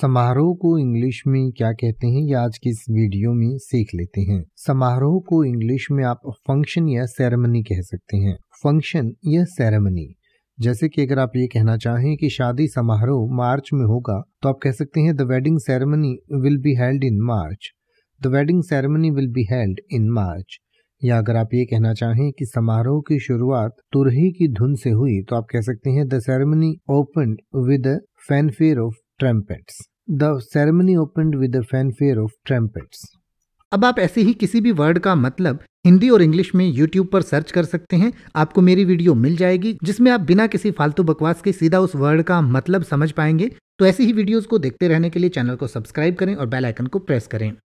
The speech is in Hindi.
समारोह को इंग्लिश में क्या कहते हैं ये आज की इस वीडियो में सीख लेते हैं समारोह को इंग्लिश में आप फंक्शन या सेरेमनी कह सकते हैं फंक्शन या सेरेमनी जैसे कि अगर आप ये कहना चाहें कि शादी समारोह मार्च में होगा तो आप कह सकते हैं the wedding ceremony will be held in March the wedding ceremony will be held in March या अगर आप ये कहना चाहें कि समारोह की शुरुआत तुरही की धुन से हुई तो आप कह सकते हैं the ceremony open with fanfare of trumpets the ceremony open with the fanfare of trumpets अब आप ऐसे ही किसी भी वर्ड का मतलब हिंदी और इंग्लिश में यूट्यूब पर सर्च कर सकते हैं आपको मेरी वीडियो मिल जाएगी जिसमें आप बिना किसी फालतू बकवास के सीधा उस वर्ड का मतलब समझ पाएंगे तो ऐसी ही वीडियोस को देखते रहने के लिए चैनल को सब्सक्राइब करें और बेल आइकन को प्रेस करें